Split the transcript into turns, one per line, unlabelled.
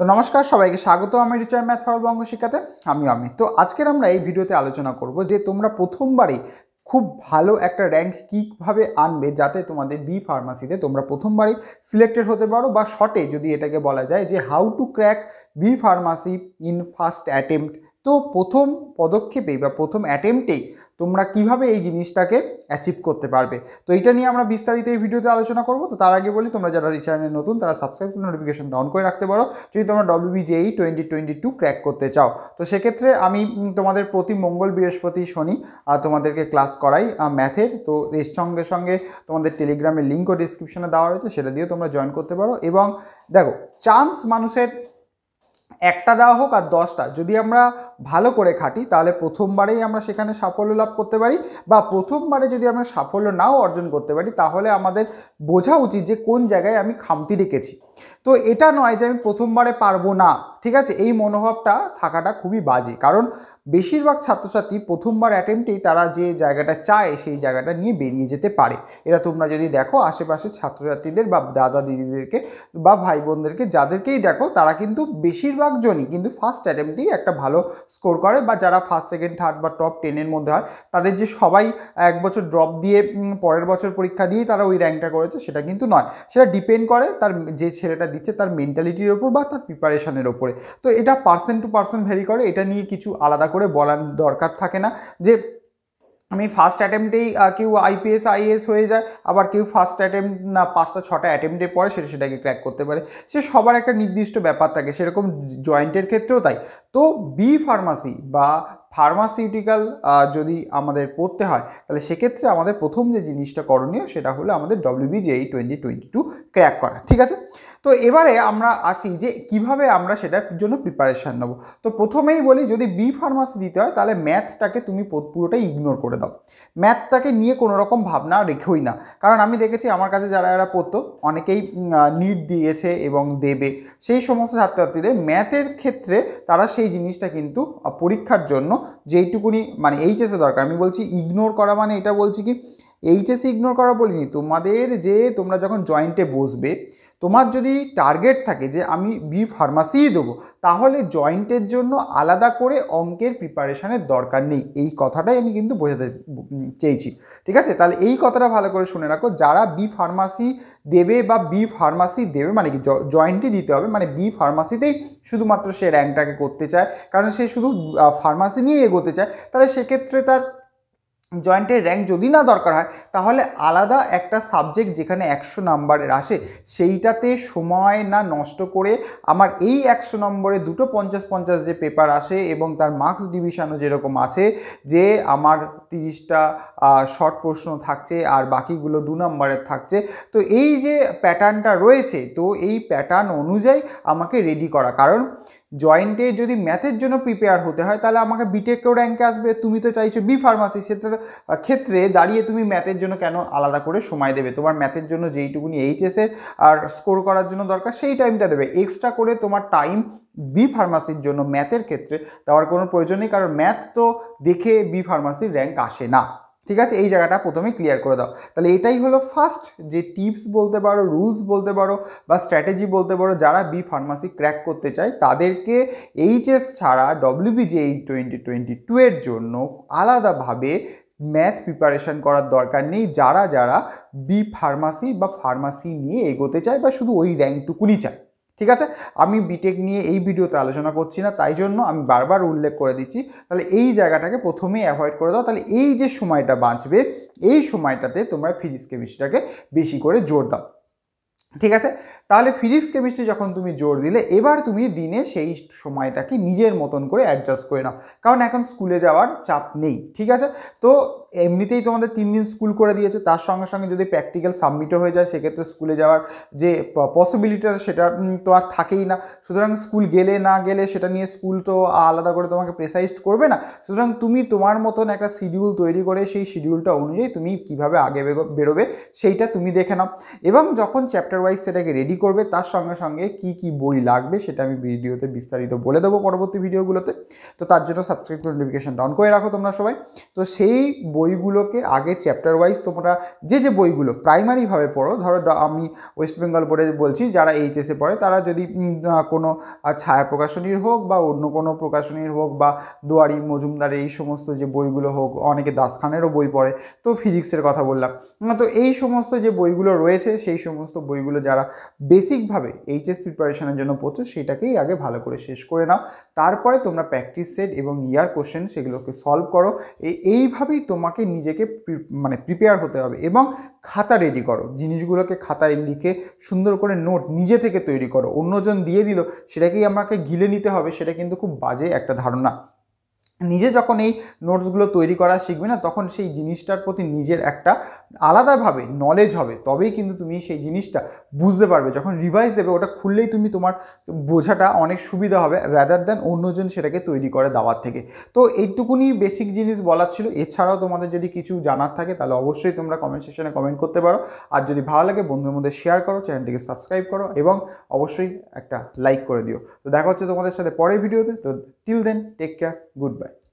তো নমস্কার সবাইকে স্বাগত আমি রিচার ম্যাথ বঙ্গ শিক্ষাতে আমি আমি তো আজকের আমরা এই ভিডিওতে আলোচনা করব যে তোমরা প্রথমবারই খুব ভালো একটা র্যাঙ্ক কীভাবে আনবে যাতে তোমাদের বি ফার্মাসিতে তোমরা প্রথমবারই সিলেক্টেড হতে পারো বা শর্টে যদি এটাকে বলা যায় যে how to crack B pharmacy in first attempt তো প্রথম পদক্ষেপে বা প্রথম অ্যাটেম্পটেই তোমরা কিভাবে এই জিনিসটাকে অ্যাচিভ করতে পারবে তো এটা নিয়ে আমরা বিস্তারিত এই ভিডিওতে আলোচনা করবো তো তার আগে বলি তোমরা যারা রিচার্নের নতুন তারা সাবস্ক্রাইব করে নোটিফিকেশন অন করে রাখতে পারো যদি তোমরা WBJEE twenty twenty two crack করতে চাও তো সেক্ষেত্রে আমি তোমাদের প্রতি মঙ্গল বৃহস্পতি শনি তোমাদেরকে ক্লাস করাই ম্যাথের তো এর সঙ্গে সঙ্গে তোমাদের টেলিগ্রামের লিঙ্কও ডিসক্রিপশনে দেওয়া রয়েছে সেটা দিয়ে তোমরা জয়েন করতে পারো এবং দেখো চান্স মানুষের একটা দেওয়া হোক আর দশটা যদি আমরা ভালো করে খাটি তাহলে প্রথমবারেই আমরা সেখানে সাফল্য লাভ করতে পারি বা প্রথমবারে যদি আমরা সাফল্য নাও অর্জন করতে পারি তাহলে আমাদের বোঝা উচিত যে কোন জায়গায় আমি খামতি রেখেছি তো এটা নয় যে আমি প্রথমবারে পারবো না ঠিক আছে এই মনোভাবটা থাকাটা খুবই বাজে কারণ বেশিরভাগ ছাত্রছাত্রী প্রথমবার অ্যাটেম্পটেই তারা যে জায়গাটা চায় সেই জায়গাটা নিয়ে বেরিয়ে যেতে পারে এটা তোমরা যদি দেখো আশেপাশে ছাত্রছাত্রীদের বা দাদা দিদিদেরকে বা ভাই বোনদেরকে যাদেরকেই দেখো তারা কিন্তু বেশিরভাগ জনই কিন্তু ফার্স্ট অ্যাটেম্পটেই একটা ভালো স্কোর করে বা যারা ফার্স্ট সেকেন্ড থার্ড বা টপ টেনের মধ্যে হয় তাদের যে সবাই এক বছর ড্রপ দিয়ে পরের বছর পরীক্ষা দিয়েই তারা ওই র্যাঙ্কটা করেছে সেটা কিন্তু নয় সেটা ডিপেন্ড করে তার যে ছেলেটা দিচ্ছে তার মেন্টালিটির ওপর বা তার প্রিপারেশানের ওপরে তো এটা পার্সন টু পার্সন ভ্যারি করে এটা নিয়ে কিছু আলাদা করে বলার দরকার থাকে না যে আমি ফার্স্ট অ্যাটেম্পটেই কেউ আইপিএস আইএস হয়ে যায় আবার কেউ ফার্স্ট অ্যাটেম্প না পাঁচটা ছটা অ্যাটেম্পটের পরে সেটা সেটাকে ক্র্যাক করতে পারে সে সবার একটা নির্দিষ্ট ব্যাপার থাকে সেরকম জয়েন্টের ক্ষেত্রেও তাই তো বি ফার্মাসি বা ফার্মাসিউটিক্যাল যদি আমাদের পড়তে হয় তাহলে সেক্ষেত্রে আমাদের প্রথম যে জিনিসটা করণীয় সেটা হলো আমাদের WBJEE twenty twenty two crack করা ঠিক আছে তো এবারে আমরা আসি যে কিভাবে আমরা সেটার জন্য প্রিপারেশান নেবো তো প্রথমেই বলি যদি বি ফার্মাসি দিতে হয় তাহলে ম্যাথটাকে তুমি পুরোটাই ইগনোর করে দাও ম্যাথটাকে নিয়ে কোনো রকম ভাবনা রেখেই না কারণ আমি দেখেছি আমার কাছে যারা এরা পড়তো অনেকেই নিট দিয়েছে এবং দেবে সেই সমস্ত ছাত্রছাত্রীদের ম্যাথের ক্ষেত্রে তারা সেই জিনিসটা কিন্তু পরীক্ষার জন্য যেইটুকুনি মানে এইচএসে দরকার আমি বলছি ইগনোর করা মানে এটা বলছি কি এইচএসি ইগনোর e করা বলিনি তোমাদের যে তোমরা যখন জয়েন্টে বসবে তোমার যদি টার্গেট থাকে যে আমি বি ফার্মাসিই দেবো তাহলে জয়েন্টের জন্য আলাদা করে অঙ্কের প্রিপারেশানের দরকার নেই এই কথাটাই আমি কিন্তু বোঝাতে চেয়েছি ঠিক আছে তাহলে এই কথাটা ভালো করে শুনে রাখো যারা বি ফার্মাসি দেবে বা বি ফার্মাসি দেবে মানে কি জয়েন্টই দিতে হবে মানে বি ফার্মাসিতেই শুধুমাত্র সে র্যাঙ্কটাকে করতে চায় কারণ সে শুধু ফার্মাসি নিয়ে এগোতে চায় তাহলে সেক্ষেত্রে তার জয়েন্টের র্যাঙ্ক যদি না দরকার হয় তাহলে আলাদা একটা সাবজেক্ট যেখানে একশো নাম্বারের আসে সেইটাতে সময় না নষ্ট করে আমার এই একশো নম্বরে দুটো পঞ্চাশ পঞ্চাশ যে পেপার আসে এবং তার মার্কস ডিভিশনও যেরকম আছে যে আমার তিরিশটা শর্ট প্রশ্ন থাকছে আর বাকিগুলো দু নম্বরের থাকছে তো এই যে প্যাটার্নটা রয়েছে তো এই প্যাটার্ন অনুযায়ী আমাকে রেডি করা কারণ জয়েন্টে যদি ম্যাথের জন্য প্রিপেয়ার হতে হয় তাহলে আমাকে বিটেকেও র্যাঙ্কে আসবে তুমি তো চাইছো বি ফার্মাসি সেটার ক্ষেত্রে দাঁড়িয়ে তুমি ম্যাথের জন্য কেন আলাদা করে সময় দেবে তোমার ম্যাথের জন্য যেইটুকুনি এইচএসের আর স্কোর করার জন্য দরকার সেই টাইমটা দেবে এক্সট্রা করে তোমার টাইম বি ফার্মাসির জন্য ম্যাথের ক্ষেত্রে দেওয়ার কোনো প্রয়োজন নেই কারণ ম্যাথ তো দেখে বি ফার্মাসির র্যাঙ্ক আসে না ঠিক আছে এই জায়গাটা প্রথমে ক্লিয়ার করে দাও তাহলে এটাই হলো ফার্স্ট যে টিপস বলতে পারো রুলস বলতে পারো বা স্ট্র্যাটেজি বলতে পারো যারা বি ফার্মাসি ক্র্যাক করতে চায় তাদেরকে এইচএস ছাড়া ডব্লিউবিজে এই টোয়েন্টি টোয়েন্টি টু এর জন্য আলাদাভাবে ম্যাথ প্রিপারেশান করার দরকার নেই যারা যারা বি ফার্মাসি বা ফার্মাসি নিয়ে এগোতে চায় বা শুধু ওই র্যাঙ্কটুকুনি চায় ঠিক আছে আমি বিটেক নিয়ে এই ভিডিওতে আলোচনা করছি না তাই জন্য আমি বারবার উল্লেখ করে দিচ্ছি তাহলে এই জায়গাটাকে প্রথমেই অ্যাভয়েড করে দাও তাহলে এই যে সময়টা বাঁচবে এই সময়টাতে তোমরা ফিজিক্স কেমিস্ট্রিটাকে বেশি করে জোর দাও ঠিক আছে তাহলে ফিজিক্স কেমিস্ট্রি যখন তুমি জোর দিলে এবার তুমি দিনে সেই সময়টাকে নিজের মতন করে অ্যাডজাস্ট করে নাও কারণ এখন স্কুলে যাওয়ার চাপ নেই ঠিক আছে তো এমনিতেই তোমাদের তিন দিন স্কুল করে দিয়েছে তার সঙ্গে সঙ্গে যদি প্র্যাকটিক্যাল সাবমিটও হয়ে যায় সেক্ষেত্রে স্কুলে যাওয়ার যে পসিবিলিটিটা সেটা তো আর থাকেই না সুতরাং স্কুল গেলে না গেলে সেটা নিয়ে স্কুল তো আলাদা করে তোমাকে প্রেসাইজ করবে না সুতরাং তুমি তোমার মতন একটা শিডিউল তৈরি করে সেই শিডিউলটা অনুযায়ী তুমি কিভাবে আগে বেরোবে সেইটা তুমি দেখে নাও এবং যখন চ্যাপ্টার ওয়াইজ সেটাকে রেডি করবে তার সঙ্গে সঙ্গে কি কি বই লাগবে সেটা আমি ভিডিওতে বিস্তারিত বলে দেবো পরবর্তী ভিডিওগুলোতে তো তার জন্য সাবস্ক্রাইব করে নোটিফিকেশানটা অন করে রাখো তোমরা সবাই তো সেই বইগুলোকে আগে চ্যাপ্টার ওয়াইজ তোমরা যে যে বইগুলো প্রাইমারিভাবে পড়ো ধরো আমি ওয়েস্ট বেঙ্গল বোর্ডে বলছি যারা এইচএসে পড়ে তারা যদি কোনো ছায়া প্রকাশনীর হোক বা অন্য কোনো প্রকাশনীর হোক বা দুয়ারি মজুমদার এই সমস্ত যে বইগুলো হোক অনেকে দাসখানেরও বই পড়ে তো ফিজিক্সের কথা বললাম তো এই সমস্ত যে বইগুলো রয়েছে সেই সমস্ত বইগুলো যারা বেসিকভাবে এইচএস প্রিপারেশনের জন্য পড়ছো সেটাকেই আগে ভালো করে শেষ করে নাও তারপরে তোমরা প্র্যাকটিস সেট এবং ইয়ার কোশ্চেন সেগুলোকে সলভ করো এইভাবেই তোমার তোমাকে নিজেকে মানে প্রিপেয়ার হতে হবে এবং খাতা রেডি করো জিনিসগুলোকে খাতায় লিখে সুন্দর করে নোট নিজে থেকে তৈরি করো অন্যজন দিয়ে দিল সেটাকেই আমাকে গিলে নিতে হবে সেটা কিন্তু খুব বাজে একটা ধারণা নিজে যখন এই নোটসগুলো তৈরি করা শিখবে না তখন সেই জিনিসটার প্রতি নিজের একটা আলাদাভাবে নলেজ হবে তবেই কিন্তু তুমি সেই জিনিসটা বুঝতে পারবে যখন রিভাইজ দেবে ওটা খুললেই তুমি তোমার বোঝাটা অনেক সুবিধা হবে র্যাদার দ্যান অন্যজন সেটাকে তৈরি করে দেওয়ার থেকে তো এইটুকুনি বেসিক জিনিস বলার ছিল এছাড়াও তোমাদের যদি কিছু জানার থাকে তাহলে অবশ্যই তোমরা কমেন্ট সেকশনে কমেন্ট করতে পারো আর যদি ভালো লাগে বন্ধুদের মধ্যে শেয়ার করো চ্যানেলটিকে সাবস্ক্রাইব করো এবং অবশ্যই একটা লাইক করে দিও তো দেখা হচ্ছে তোমাদের সাথে পরের ভিডিওতে তো till then take care goodbye